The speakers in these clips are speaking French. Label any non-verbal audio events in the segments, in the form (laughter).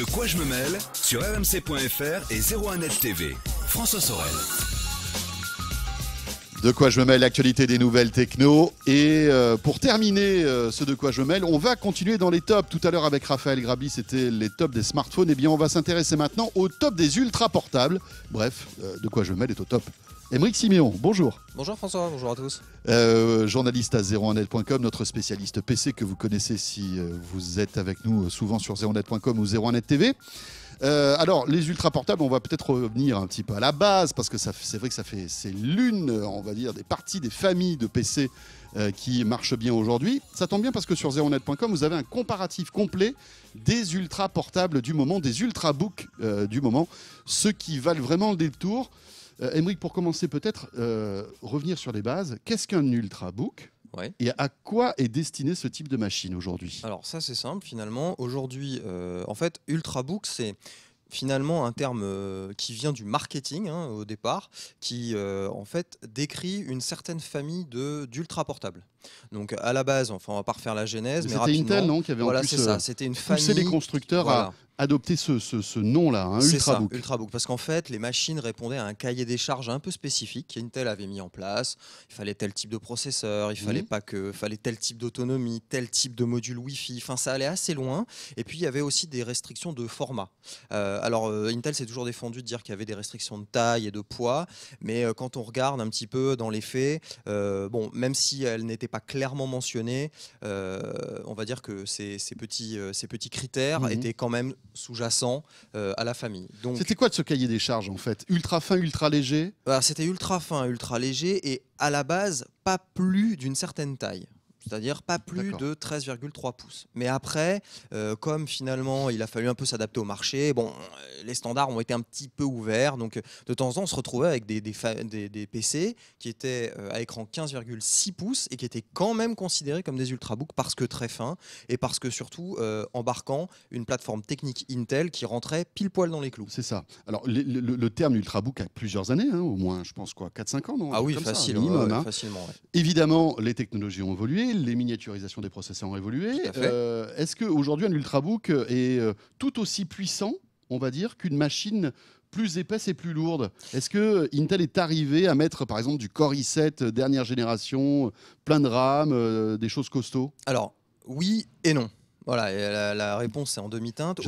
De quoi je me mêle sur rmc.fr et 01net TV. François Sorel. De quoi je me mêle, l'actualité des nouvelles techno. Et euh, pour terminer euh, ce de quoi je me mêle, on va continuer dans les tops. Tout à l'heure avec Raphaël Grabi, c'était les tops des smartphones. Et eh bien, on va s'intéresser maintenant au top des ultra portables. Bref, euh, de quoi je me mêle est au top. Émeric Siméon, bonjour. Bonjour François, bonjour à tous. Euh, journaliste à 01net.com, notre spécialiste PC que vous connaissez si euh, vous êtes avec nous euh, souvent sur 01net.com ou 01net TV. alors, les ultra portables, on va peut-être revenir un petit peu à la base parce que c'est vrai que ça fait c'est l'une, on va dire, des parties des familles de PC qui marchent bien aujourd'hui. Ça tombe bien parce que sur 01net.com, vous avez un comparatif complet des ultra portables du moment, des ultra ultrabooks du moment, ceux qui valent vraiment le détour. Euh, Émeric, pour commencer, peut-être euh, revenir sur les bases. Qu'est-ce qu'un ultrabook Et à quoi est destiné ce type de machine aujourd'hui Alors ça c'est simple finalement. Aujourd'hui, euh, en fait, Ultrabook c'est finalement un terme qui vient du marketing hein, au départ, qui en fait décrit une certaine famille d'ultra portables. Donc à la base, enfin on va pas refaire la genèse, mais, c'était Intel non qui avait en plus ça, euh, c'était une famille poussé les constructeurs à adopter ce, ce, nom-là, hein, Ultrabook. parce qu'en fait, les machines répondaient à un cahier des charges un peu spécifique qu'Intel avait mis en place. Il fallait tel type de processeur, il mhm. fallait pas que, fallait tel type d'autonomie, tel type de module Wi-Fi. Enfin, ça allait assez loin. Et puis il y avait aussi des restrictions de format. Euh, alors euh, Intel s'est toujours défendu de dire qu'il y avait des restrictions de taille et de poids, mais quand on regarde un petit peu dans les faits, bon, même si elles n'étaient pas clairement mentionné, euh, on va dire que ces, petits, euh, ces petits critères mhm. étaient quand même sous-jacents euh, à la famille. C'était quoi de ce cahier des charges en fait Ultra fin, ultra léger bah, C'était ultra fin, ultra léger et à la base pas plus d'une certaine taille c'est-à-dire pas plus de 13,3 pouces. Mais après, euh, comme finalement il a fallu un peu s'adapter au marché, bon, euh, les standards ont été un petit peu ouverts, donc euh, de temps en temps on se retrouvait avec des, des, PC qui étaient à écran 15,6 pouces et qui étaient quand même considérés comme des ultrabooks parce que très fins et parce que surtout embarquant une plateforme technique Intel qui rentrait pile poil dans les clous. C'est ça. Alors le, terme ultrabook a plusieurs années, hein, au moins je pense quoi, 4-5 ans Ah oui, facilement. Hein. Évidemment, les technologies ont évolué les miniaturisations des processeurs ont évolué. Euh, est-ce qu'aujourd'hui, un ultrabook est euh, tout aussi puissant, on va dire, qu'une machine plus épaisse et plus lourde. Est-ce que Intel est arrivé à mettre, par exemple, du Core i7 dernière génération, plein de RAM, euh, des choses costauds Alors, oui et non. Voilà, la, réponse est en demi-teinte.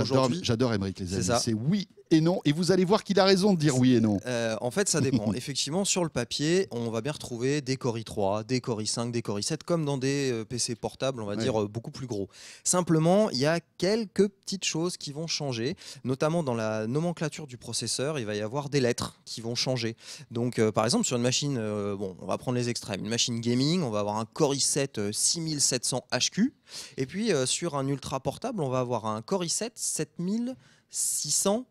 J'adore Emmerich, les amis. C'est oui et non. Et vous allez voir qu'il a raison de dire oui et non. Euh, en fait, ça dépend. (laughs) Effectivement, sur le papier, on va bien retrouver des Core i3, des Core i5, des Core i7, comme dans des euh, PC portables, on va dire, euh, beaucoup plus gros. Simplement, il y a quelques petites choses qui vont changer, notamment dans la nomenclature du processeur, il va y avoir des lettres qui vont changer. Donc, par exemple, sur une machine, bon, on va prendre les extrêmes, une machine gaming, on va avoir un Core i7 6700HQ, et puis sur un ultra portable, on va avoir un Core i7 7600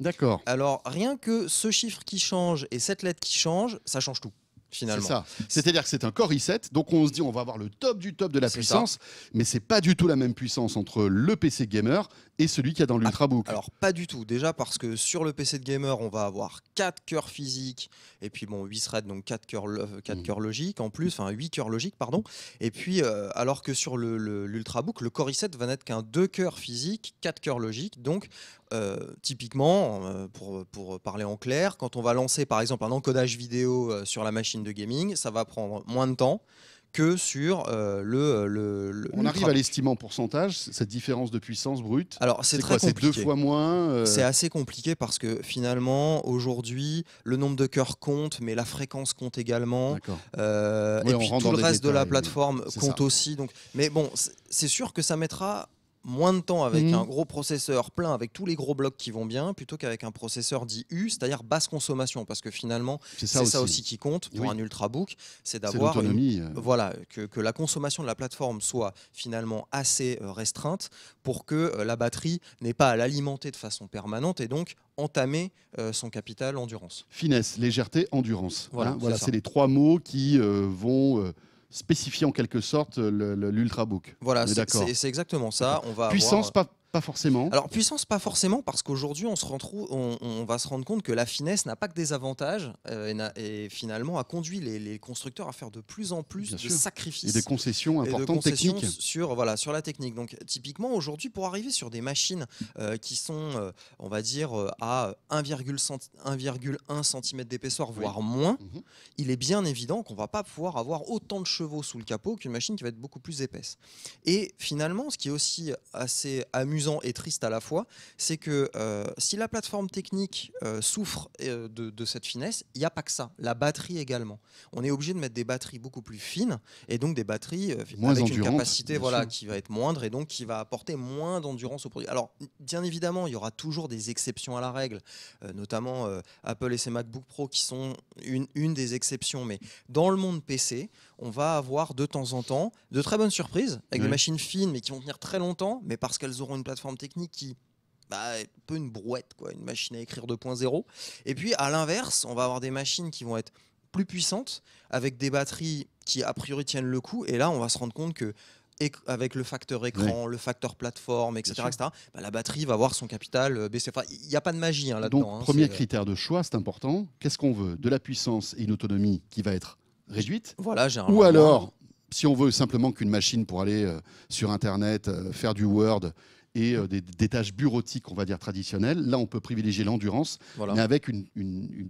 D'accord. Alors, rien que ce chiffre qui change et cette lettre qui change, ça change tout. Finalement. C'est ça. C'est-à-dire que c'est un Core i7, donc on se dit on va avoir le top du top de la puissance, mais c'est pas du tout la même puissance entre le PC gamer et celui qui a dans ah, l'ultrabook. Alors pas du tout, déjà parce que sur le PC de gamer, on va avoir 4 cœurs physiques et puis bon 8 threads donc 4 cœurs hmm. cœurs logiques en plus, enfin 8 cœurs logiques pardon. Et puis euh, alors que sur l'ultrabook, le, le Core i7 va n'être qu'un 2 cœurs physiques, 4 cœurs logiques. Donc euh, typiquement, euh, pour, pour, parler en clair, quand on va lancer par exemple un encodage vidéo euh, sur la machine de gaming, ça va prendre moins de temps que sur le, On arrive à l'estimer en pourcentage, cette différence de puissance brute Alors c'est très compliqué. C'est deux fois moins C'est assez compliqué parce que finalement, aujourd'hui, le nombre de cœurs compte, mais la fréquence compte également. et puis tout le reste de la plateforme compte aussi. Donc... Mais bon, c'est sûr que ça mettra moins de temps avec mhm. un gros processeur plein, avec tous les gros blocs qui vont bien, plutôt qu'avec un processeur dit U, c'est-à-dire basse consommation, parce que finalement, c'est ça, aussi qui compte pour un ultrabook, c'est d'avoir c'est euh. voilà que, que, la consommation de la plateforme soit finalement assez euh, restreinte pour que euh, la batterie n'ait pas à l'alimenter de façon permanente et donc entamer son capital endurance. Finesse, légèreté, endurance. Voilà, hein, voilà c'est, les trois mots qui vont spécifier en quelque sorte l'ultrabook. Voilà, c'est exactement ça. On va puissance, avoir... pas pas forcément. Alors puissance, pas forcément, parce qu'aujourd'hui, on, se on, on va se rendre compte que la finesse n'a pas que des avantages euh, et, finalement a conduit les, constructeurs à faire de plus en plus de sacrifices. Et des concessions importantes techniques. Sur, voilà, sur la technique. Donc typiquement, aujourd'hui, pour arriver sur des machines euh, qui sont, euh, on va dire, à 1,1 cm d'épaisseur, voire moins, mmh il est bien évident qu'on va pas pouvoir avoir autant de chevaux sous le capot qu'une machine qui va être beaucoup plus épaisse. Et finalement, ce qui est aussi assez amusant, et triste à la fois, c'est que euh, si la plateforme technique euh, souffre euh, de, de, cette finesse, il n'y a pas que ça. La batterie également. On est obligé de mettre des batteries beaucoup plus fines et donc des batteries avec une capacité voilà, qui va être moindre et donc qui va apporter moins d'endurance au produit. Alors, bien évidemment, il y aura toujours des exceptions à la règle, notamment Apple et ses MacBook Pro qui sont une, une des exceptions. Mais dans le monde PC, on va avoir de temps en temps de très bonnes surprises avec des machines fines mais qui vont tenir très longtemps, mais parce qu'elles auront une plateforme technique qui bah, est peu une brouette, quoi, une machine à écrire 2.0. Et puis à l'inverse, on va avoir des machines qui vont être plus puissantes, avec des batteries qui a priori tiennent le coup. Et là, on va se rendre compte que avec le facteur écran, le facteur plateforme, etc., etc. Bah, la batterie va voir son capital euh, baisser. il n'y a pas de magie hein, là-dedans. Donc, hein, premier euh, critère de choix, c'est important. Qu'est-ce qu'on veut De la puissance et une autonomie qui va être réduite Voilà, Ou alors, si on veut simplement qu'une machine pour aller euh, sur Internet, faire du Word, et euh, des, tâches bureautiques, on va dire, traditionnelles. Là, on peut privilégier l'endurance, mais avec une,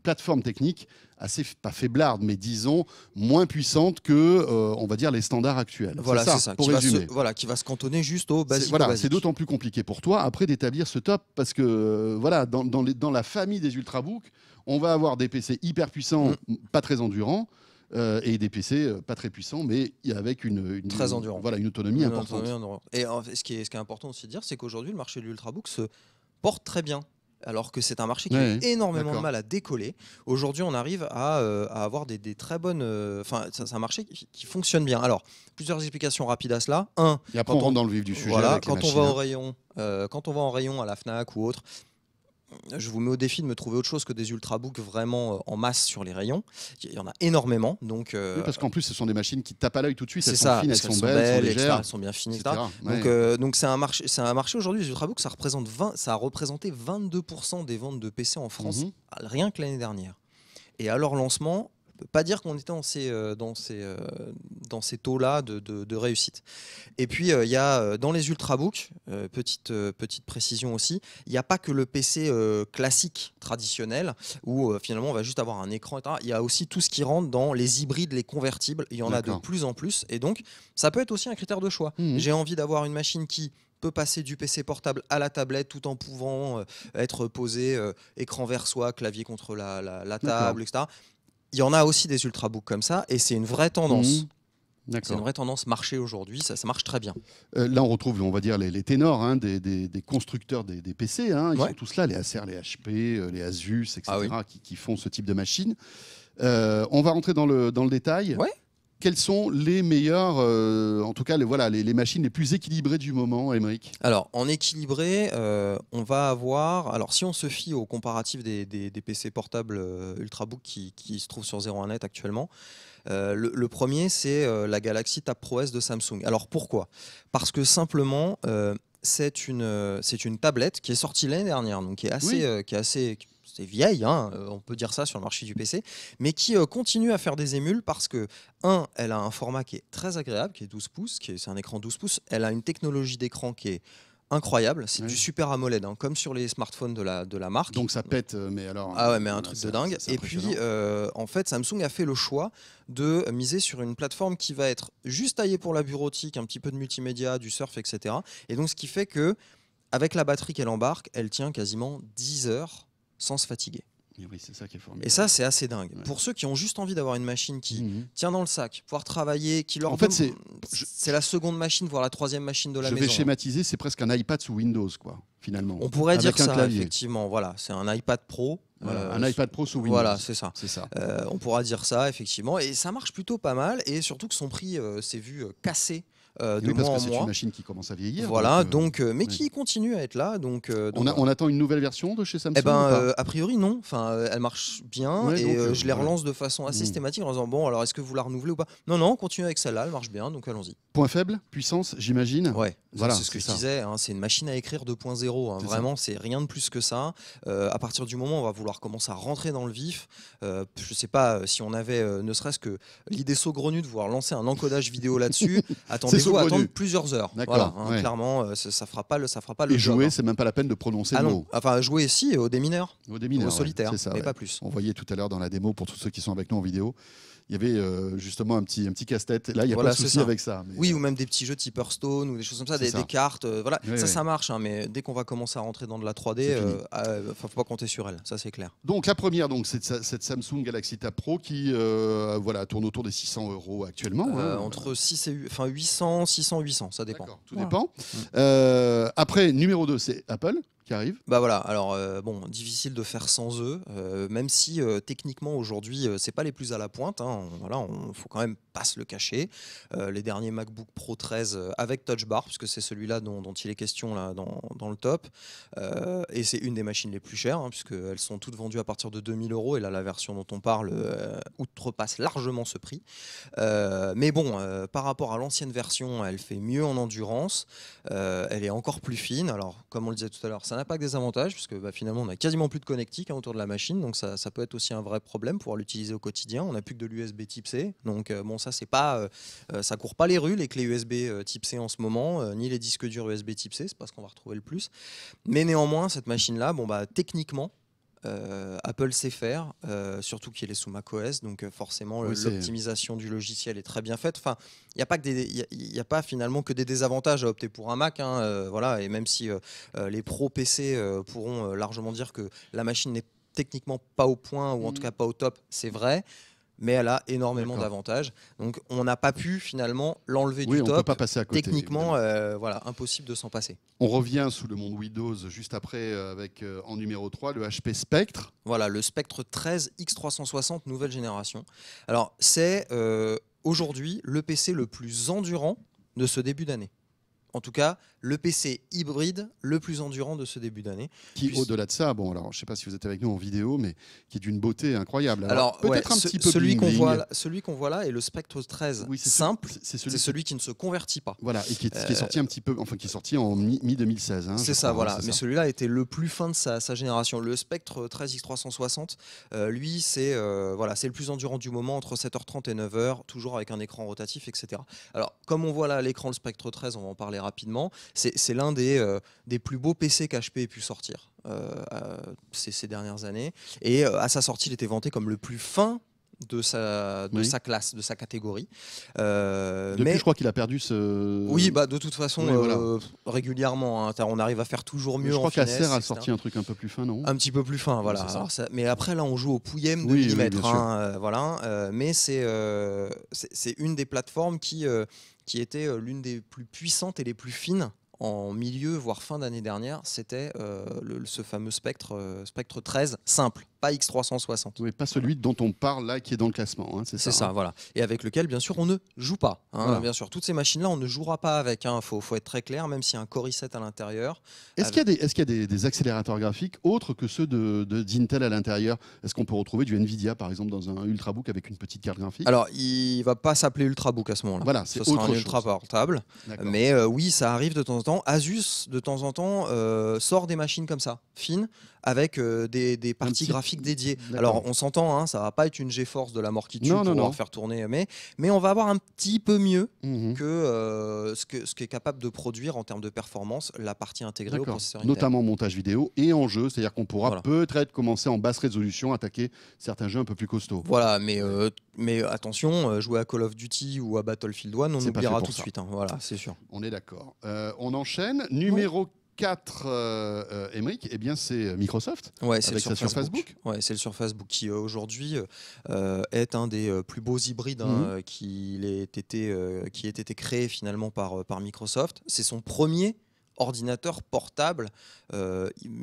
plateforme technique assez, pas faiblarde, mais disons, moins puissante que, euh, on va dire, les standards actuels. Voilà, c'est ça, qui Va se, voilà, qui va se cantonner juste au basique. Voilà, c'est d'autant plus compliqué pour toi, après, d'établir ce top, parce que, euh, voilà, dans, la famille des ultrabooks, on va avoir des PC hyper puissants, mm. pas très endurants, euh, et des PC euh, pas très puissants, mais avec une, très Voilà, une autonomie importante. et ce, qui est, ce qui est important aussi de dire, c'est qu'aujourd'hui, le marché de l'ultrabook se porte très bien alors que c'est un marché qui a énormément de mal à décoller. Aujourd'hui, on arrive à, euh, avoir des, très bonnes. Enfin, c'est un marché qui, fonctionne bien. Alors, plusieurs explications rapides à cela. Un, et après, quand on, rentre dans le vif du sujet. quand on va hein. au rayon, quand on va en rayon à la Fnac ou autre, je vous mets au défi de me trouver autre chose que des ultrabooks vraiment euh, en masse sur les rayons. Il y en a énormément. Donc, euh, parce qu'en plus, ce sont des machines qui tapent à l'œil tout de suite. Elles sont elles, sont belles, elles, sont bien finies, etc. Euh, donc, c'est un marché, c'est un marché aujourd'hui. Les ultrabooks, ça, représente 20, ça a représenté 22% des ventes de PC en France, mhm. rien que l'année dernière. Et à leur lancement, pas dire qu'on était dans ces, euh, dans ces, euh, dans ces taux-là de, réussite. Et puis, euh, il y a dans les ultrabooks, petite, petite précision aussi, il n'y a pas que le PC classique, traditionnel, où finalement on va juste avoir un écran, etc. Il y a aussi tout ce qui rentre dans les hybrides, les convertibles. Il y en a de plus en plus. Et donc, ça peut être aussi un critère de choix. Mmh J'ai envie d'avoir une machine qui peut passer du PC portable à la tablette tout en pouvant être posée écran vers soi, clavier contre la, la, la table, etc il y en a aussi des ultrabooks comme ça, et c'est une vraie tendance. Mmh. C'est une vraie tendance marché aujourd'hui, ça, marche très bien. Euh, là, on retrouve, on va dire, les, ténors hein, des, constructeurs des, PC. Hein. ils sont tous là, les Acer, les HP, euh, les Asus, etc., ah qui, font ce type de machine euh, on va rentrer dans le, dans le détail quelles sont les meilleures, euh, en tout cas les, voilà, les, machines les plus équilibrées du moment, Émeric Alors, en équilibré, euh, on va avoir, alors si on se fie au comparatif des, PC portables euh, Ultrabook qui, qui, se trouvent sur 01net actuellement, le, premier, c'est la Galaxy Tab Pro S de Samsung. Alors pourquoi Parce que simplement, c'est une, une tablette qui est sortie l'année dernière, donc est assez, qui est assez c'est vieille, hein, euh, on peut dire ça sur le marché du PC, mais qui euh, continue à faire des émules parce que, un, elle a un format qui est très agréable, qui est 12 pouces, qui c'est un écran 12 pouces, elle a une technologie d'écran qui est incroyable. C'est du super AMOLED, hein, comme sur les smartphones de la, de la marque. Donc ça pète, euh, mais alors. Ah ouais, mais un truc de dingue. Et puis, en fait, Samsung a fait le choix de miser sur une plateforme qui va être juste taillée pour la bureautique, un petit peu de multimédia, du surf, etc. Et donc, ce qui fait que, avec la batterie qu'elle embarque, elle tient quasiment 10 heures sans se fatiguer. Et, ça, c'est assez dingue. Pour ceux qui ont juste envie d'avoir une machine qui mhm. tient dans le sac, pouvoir travailler, qui leur. En fait, c'est la seconde machine, voire la troisième machine de la maison. Je vais schématiser, c'est presque un iPad sous Windows, quoi, finalement. On pourrait dire ça, effectivement. Voilà, c'est un iPad Pro. Euh, un iPad Pro sous Windows. Voilà, c'est ça. C'est ça. Euh, on pourra dire ça, effectivement. Et ça marche plutôt pas mal. Et surtout que son prix euh, s'est vu cassé euh, de parce que C'est une machine qui commence à vieillir. Voilà, donc, euh, euh, mais qui continue à être là. Donc, on, attend une nouvelle version de chez Samsung. Eh ben, a priori non. Enfin, elle marche bien et je les relance de façon assez hmm. systématique en disant bon, alors est-ce que vous la renouvelez ou pas Non, non, on continue avec celle-là, elle marche bien, donc allons-y. Point faible, puissance, j'imagine. Ouais, voilà, c'est ce que je disais. Hein, c'est une machine à écrire 2.0. Hein, vraiment, c'est rien de plus que ça. à partir du moment où on va vouloir commencer à rentrer dans le vif, je sais pas si on avait ne serait-ce que l'idée saugrenue de vouloir lancer un encodage vidéo là-dessus. (laughs) Attendez ça faut attendre plusieurs heures. Voilà, hein, Clairement, euh, ça, ne fera pas le, ça fera pas Et jouer, hein. c'est même pas la peine de prononcer ah le non. mot. Enfin, jouer si au démineur, au solitaire, ça, mais pas plus. On voyait tout à l'heure dans la démo pour tous ceux qui sont avec nous en vidéo. Il y avait euh, justement un petit, un petit casse-tête. Là, il n'y a pas de souci avec ça. Oui, euh, ou même des petits jeux type Hearthstone ou des choses comme ça, des, cartes. voilà, ça, ça marche. Hein, mais dès qu'on va commencer à rentrer dans de la 3D, ne ah, faut pas compter sur elle. Ça, c'est clair. Donc la première, donc c'est cette Samsung Galaxy Tab Pro qui, voilà, tourne autour des 600 euros actuellement. entre 6 et 800 600, 800, ça dépend. Tout dépend. Euh, après, numéro 2, c'est Apple qui arrive Bah voilà, alors euh, bon, difficile de faire sans eux, euh, même si euh, techniquement aujourd'hui c'est pas les plus à la pointe, hein, voilà, on faut quand même pas se le cacher. les derniers MacBook Pro 13 avec Touch Bar, puisque c'est celui-là dont, il est question là dans, dans le top, et c'est une des machines les plus chères, hein, puisque puisqu'elles sont toutes vendues à partir de 2000 euros, et là la version dont on parle outrepasse largement ce prix. mais bon, par rapport à l'ancienne version, elle fait mieux en endurance, elle est encore plus fine, alors comme on le disait tout à l'heure, ça n'a pas que des avantages, puisque bah, finalement, on a quasiment plus de connectique hein, autour de la machine, donc ça, peut être aussi un vrai problème pour l'utiliser au quotidien. On n'a plus que de l'USB type C, donc euh, bon, ça, c'est pas, euh, euh, ça court pas les rues, les clés USB type C en ce moment, ni les disques durs USB type C, c'est pas ce qu'on va retrouver le plus. Mais néanmoins, cette machine-là, bon, bah, techniquement, euh, Apple sait faire, euh, surtout qu'il est sous macOS, donc euh, forcément l'optimisation du logiciel est très bien faite. Enfin, il n'y a pas finalement que des désavantages à opter pour un Mac, hein, voilà. Et même si les pros PC pourront largement dire que la machine n'est techniquement pas au point ou en mm. tout cas pas au top, c'est vrai mais elle a énormément d'avantages. Donc on n'a pas pu finalement l'enlever du on top. Peut passer Techniquement, euh, voilà, impossible de s'en passer. On revient sous le monde Windows juste après euh, avec euh, en numéro 3 le HP Spectre. Voilà, le Spectre 13 X360 nouvelle génération. Alors c'est aujourd'hui le PC le plus endurant de ce début d'année en tout cas, le PC hybride le plus endurant de ce début d'année. Qui, au-delà de ça, bon, alors, je ne sais pas si vous êtes avec nous en vidéo, mais qui est d'une beauté incroyable. Alors, peut-être un petit peu celui qu'on voit, celui qu'on voit là est le Spectre 13 simple. C'est celui, qui ne se convertit pas. Voilà, et qui est, euh, sorti un petit peu, enfin, qui est sorti en mi-2016. Hein, c'est ça, voilà. Mais celui-là était le plus fin de sa, génération. Le Spectre 13 X360, euh, lui, c'est euh, voilà, c'est le plus endurant du moment entre 7h30 et 9h, toujours avec un écran rotatif, etc. Alors, comme on voit là à l'écran le Spectre 13, on va en parler rapidement. C'est l'un des, euh, des, plus beaux PC qu'HP ait pu sortir euh, euh, ces, dernières années. Et à sa sortie, il était vanté comme le plus fin de sa, de sa classe, de sa catégorie. Euh, mais je crois qu'il a perdu ce. Oui, bah de toute façon, euh, régulièrement, hein. on arrive à faire toujours mieux. je crois qu'Acer a sorti un truc un peu plus fin, non Un petit peu plus fin, voilà. mais après, là, on joue au Pouillem de oui, hein, euh, voilà. mais c'est c'est une des plateformes qui qui était l'une des plus puissantes et les plus fines en milieu, voire fin d'année dernière, c'était ce fameux spectre, spectre 13 simple pas X360. mais pas celui dont on parle là qui est dans le classement. Hein, c'est ça, ça hein. voilà. Et avec lequel, bien sûr, on ne joue pas. Hein, bien sûr, toutes ces machines-là, on ne jouera pas avec. Il faut, faut, être très clair, même s'il y a un Core i7 à l'intérieur. Est-ce qu'il y a, des, accélérateurs graphiques autres que ceux de, d'Intel à l'intérieur Est-ce qu'on peut retrouver du Nvidia, par exemple, dans un Ultrabook avec une petite carte graphique Alors, il va pas s'appeler Ultrabook à ce moment-là. Voilà, c'est ce sera un ultra portable. Mais euh, oui, ça arrive de temps en temps. Asus, de temps en temps, euh, sort des machines comme ça, fines avec euh, des, parties graphiques dédiées. Alors on s'entend, hein, ça va pas être une GeForce de la mort qui tue pour faire tourner, mais, mais on va avoir un petit peu mieux mhm. que, euh, ce que ce qu'est capable de produire en termes de performance la partie intégrée au processeur Notamment montage vidéo et en jeu, c'est-à-dire qu'on pourra peut-être commencer en basse résolution, attaquer certains jeux un peu plus costauds. Voilà, mais, euh, mais attention, jouer à Call of Duty ou à Battlefield 1, on oubliera tout de suite. Hein, voilà, c'est sûr. On est d'accord. on enchaîne. Numéro 4. 4 euh, euh eh bien c'est euh, Microsoft. Ouais, c'est sur Surface Book. Ouais, c'est le Surface Book qui euh, aujourd'hui est un des plus beaux hybrides hein, mhm. qui, ait été, qui ait été créé finalement par, par Microsoft. C'est son premier ordinateur portable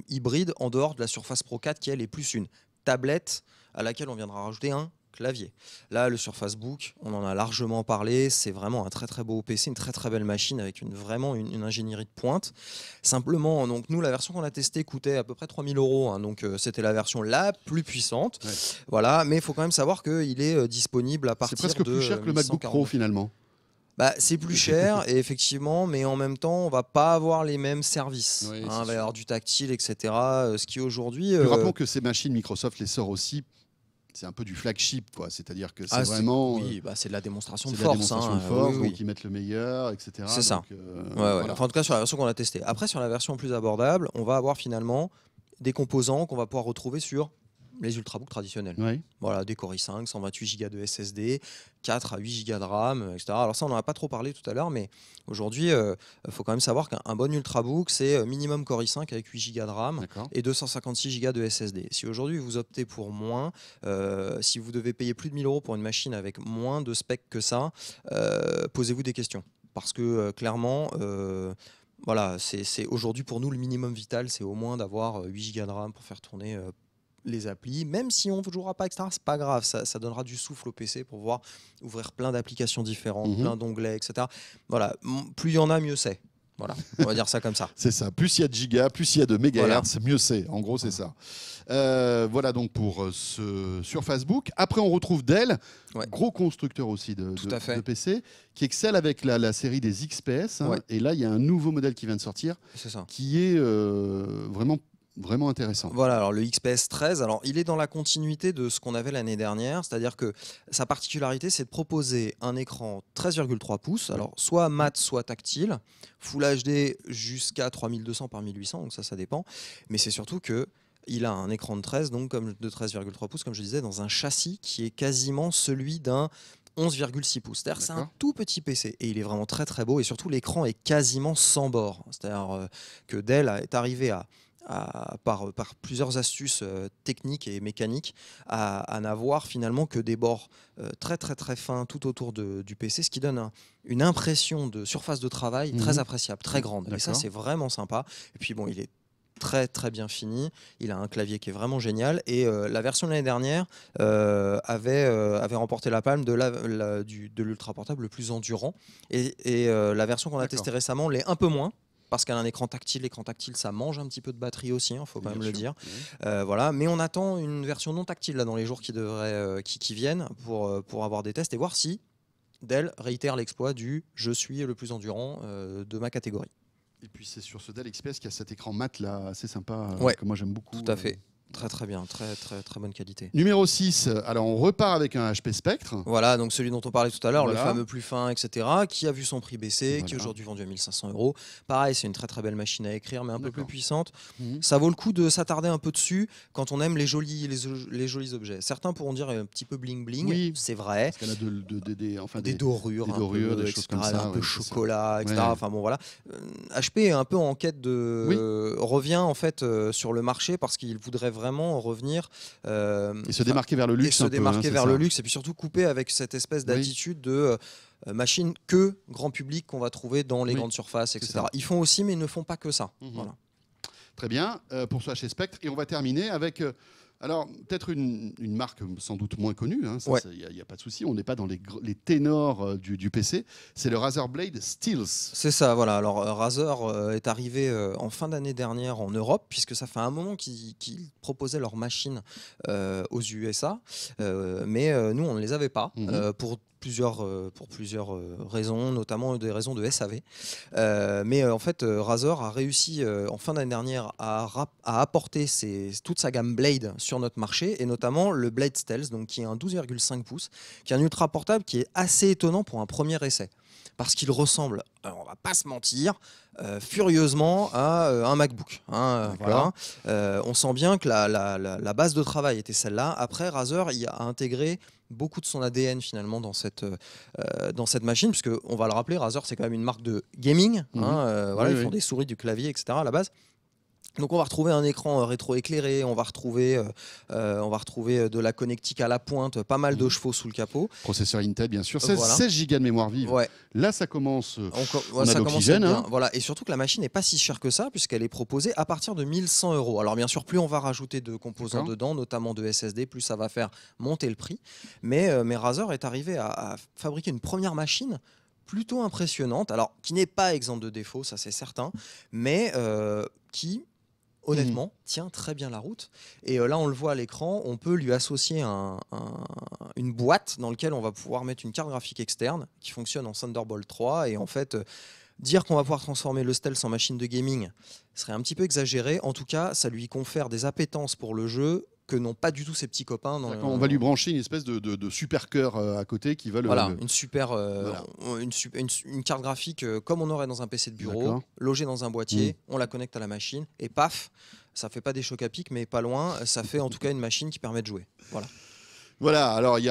hybride en dehors de la Surface Pro 4 qui elle est plus une tablette à laquelle on viendra rajouter un clavier. Là, le Surface Book, on en a largement parlé, c'est vraiment un très très beau PC, une très très belle machine avec une, vraiment une, ingénierie de pointe. Simplement, donc nous, la version qu'on a testée coûtait à peu près 3000 euros, hein. donc euh, c'était la version la plus puissante. Voilà, mais il faut quand même savoir qu'il est euh, disponible à partir de. C'est presque plus cher euh, que le MacBook Pro finalement. Bah, c'est plus (laughs) cher, et effectivement, mais en même temps, on va pas avoir les mêmes services. Hein. va avoir du tactile, etc. Ce qui aujourd'hui. Rappelons que ces machines, Microsoft les sort aussi c'est un peu du flagship, quoi. C'est-à-dire que c'est ah, vraiment. Oui, euh, bah, c'est de la démonstration de force. Hein, de euh, donc ils mettent le meilleur, etc. C'est ça. Euh, en tout cas, sur la version qu'on a testée. Après, sur la version plus abordable, on va avoir finalement des composants qu'on va pouvoir retrouver sur les ultrabooks traditionnels. Voilà, des Core i5, 128 Go de SSD, 4 à 8 Go de RAM, etc. Alors ça, on n'en a pas trop parlé tout à l'heure, mais aujourd'hui, il euh, euh, faut quand même savoir qu'un bon ultrabook, c'est euh, minimum Core i5 avec 8 Go de RAM et 256 Go de SSD. Si aujourd'hui vous optez pour moins, si vous devez payer plus de 1000 euros pour une machine avec moins de specs que ça, posez-vous des questions. Parce que clairement, voilà, c'est aujourd'hui pour nous le minimum vital, c'est au moins d'avoir 8 Go de RAM pour faire tourner les applis, même si on ne jouera pas, etc. C'est pas grave, ça, donnera du souffle au PC pour voir, ouvrir plein d'applications différentes, mhm. plein d'onglets, etc. Voilà, plus il y en a, mieux c'est. Voilà, on va dire ça comme ça. (laughs) c'est ça. Plus il y a de gigas, plus il y a de mégahertz, c'est mieux c'est. En gros, c'est ça. Euh, voilà donc pour euh, ce sur Facebook. Après, on retrouve Dell, gros constructeur aussi de, PC, qui excelle avec la, série des XPS. Hein. Et là, il y a un nouveau modèle qui vient de sortir, qui est euh, vraiment vraiment intéressant. Voilà, alors le XPS 13, alors il est dans la continuité de ce qu'on avait l'année dernière, c'est-à-dire que sa particularité, c'est de proposer un écran 13,3 pouces, alors soit mat, soit tactile, Full HD jusqu'à 3200 par 1800, donc ça, ça dépend, mais c'est surtout que il a un écran de 13, donc comme de 13,3 pouces, comme je disais, dans un châssis qui est quasiment celui d'un 11,6 pouces. C'est-à-dire c'est un tout petit PC et il est vraiment très très beau et surtout l'écran est quasiment sans bord. C'est-à-dire euh, que Dell est arrivé à par, plusieurs astuces euh, techniques et mécaniques à, n'avoir finalement que des bords euh, très très très fins tout autour du PC, ce qui donne une impression de surface de travail très mhm. appréciable, très grande. Et ça, c'est vraiment sympa. Et puis bon, il est très très bien fini. Il a un clavier qui est vraiment génial. Et euh, la version de l'année dernière avait, remporté la palme de l'ultra portable le plus endurant. Et, et la version qu'on a testée récemment l'est un peu moins parce qu'elle a un écran tactile. L'écran tactile, ça mange un petit peu de batterie aussi, il hein, faut pas même le dire. Mmh. Euh, voilà. Mais on attend une version non tactile là, dans les jours qui, euh, qui, viennent pour, euh, pour avoir des tests et voir si Dell réitère l'exploit du je suis le plus endurant de ma catégorie. Et puis c'est sur ce Dell XPS qu'il y a cet écran mat là assez sympa que moi j'aime beaucoup. Tout à fait. Très très bien, très très très bonne qualité. Numéro 6, alors on repart avec un HP Spectre. Voilà, donc celui dont on parlait tout à l'heure, le fameux plus fin, etc., qui a vu son prix baisser, qui est aujourd'hui vendu à 1500 euros. Pareil, c'est une très très belle machine à écrire, mais un peu plus puissante. Mhm. Ça vaut le coup de s'attarder un peu dessus quand on aime les jolis, les, les, jolis objets. Certains pourront dire euh, un petit peu bling bling, oui. c'est vrai. de, des, enfin, des, dorures, des, dorures, un peu, des choses comme ça, un peu chocolat, etc. Enfin bon, voilà. HP euh, est un peu en quête de. revient en fait euh, sur le marché parce qu'il voudrait vraiment revenir. Euh, et se démarquer vers le luxe. Et se hein, démarquer vers le luxe, et puis surtout couper avec cette espèce d'attitude de euh, machine que grand public qu'on va trouver dans les grandes surfaces, etc. Ils font aussi, mais ils ne font pas que ça. Mhm. Voilà. Très bien, euh, pour ça chez Spectre. Et on va terminer avec alors, peut-être une, marque sans doute moins connue, il hein, n'y a, pas de souci, on n'est pas dans les, ténors euh, du, PC, c'est le Razer Blade Steels. C'est ça, voilà. Alors, euh, Razer euh, est arrivé en fin d'année dernière en Europe, puisque ça fait un moment qu'ils proposaient leurs machines aux USA, mais nous, on ne les avait pas, mhm plusieurs, euh, pour plusieurs euh, raisons, notamment des raisons de SAV. Euh, mais en fait, Razer a réussi en fin d'année dernière à, à apporter toute sa gamme Blade sur notre marché, et notamment le Blade Stealth, donc qui est un 12,5 pouces, qui est un ultra portable qui est assez étonnant pour un premier essai parce qu'il ressemble, on va pas se mentir, furieusement à un MacBook. Hein, voilà. on sent bien que la, base de travail était celle-là. Après, Razer a intégré beaucoup de son ADN finalement dans cette, euh, euh, dans cette machine, puisque on va le rappeler, Razer c'est quand même une marque de gaming, hein, euh, voilà, ils font des souris, du clavier, etc. à la base. Donc on va retrouver un écran euh, rétroéclairé, on va retrouver, euh, euh, on va retrouver de la connectique à la pointe, pas mal de mhm. chevaux sous le capot. Processeur Intel bien sûr, 16, de mémoire vive. Là ça commence, on, a hein. Voilà et surtout que la machine n'est pas si chère que ça puisqu'elle est proposée à partir de 1100 euros. Alors bien sûr plus on va rajouter de composants dedans, notamment de SSD, plus ça va faire monter le prix. Mais, euh, mais Razer est arrivé à, fabriquer une première machine plutôt impressionnante, alors qui n'est pas exempte de défauts, ça c'est certain, mais qui honnêtement, hmm. tient très bien la route. Et euh, là, on le voit à l'écran, on peut lui associer une boîte dans laquelle on va pouvoir mettre une carte graphique externe qui fonctionne en Thunderbolt 3. Et en fait, euh, dire qu'on va pouvoir transformer le stealth en machine de gaming serait un petit peu exagéré. En tout cas, ça lui confère des appétences pour le jeu que n'ont pas du tout ses petits copains. On va lui brancher une espèce de, super cœur euh, à côté qui va le. Voilà, une super, euh, Une, carte graphique euh, comme on aurait dans un PC de bureau, logée dans un boîtier, mm. on la connecte à la machine et paf, ça fait pas des chocs à pic, mais pas loin, ça fait en tout cas une machine qui permet de jouer. Voilà. Voilà, alors il y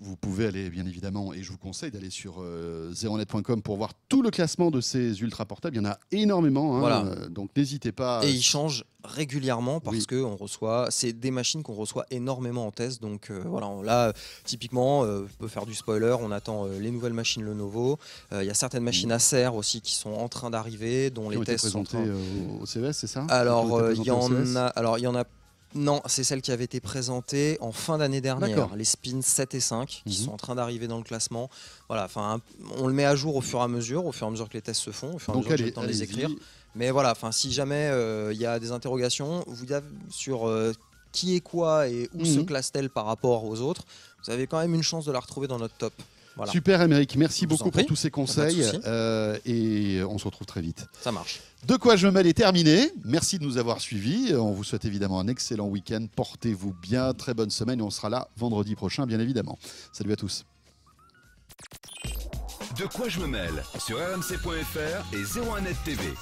vous, pouvez aller bien évidemment, et je vous conseille d'aller sur euh, zeronet.com pour voir tout le classement de ces ultra portables. Il y en a énormément, hein, voilà. Euh, donc n'hésitez pas. Et ils changent régulièrement parce que on reçoit, c'est des machines qu'on reçoit énormément en test. Donc euh, voilà, là typiquement, on peut faire du spoiler, on attend les nouvelles machines Lenovo. Il y a certaines machines Acer aussi qui sont en train d'arriver, dont les tests sont en au CES, c'est ça e alors il y en a non, c'est celle qui avait été présentée en fin d'année dernière, les spins 7 et 5, qui mhm. sont en train d'arriver dans le classement. Voilà, enfin, on le met à jour au fur et à mesure, au fur et à mesure que les tests se font, au fur et à mesure que j'ai le temps de les écrire. Mais voilà, enfin, si jamais euh, il y a des interrogations, vous sur euh, qui est quoi et où se mhm. classe-t-elle par rapport aux autres, vous avez quand même une chance de la retrouver dans notre top. Super, Amérique. Merci beaucoup pour tous ces conseils. Euh, et on se retrouve très vite. Ça marche. De quoi je me mêle est terminé. Merci de nous avoir suivis. On vous souhaite évidemment un excellent week-end. Portez-vous bien. Très bonne semaine. Et on sera là vendredi prochain, bien évidemment. Salut à tous. De quoi je me mêle sur rmc.fr et 01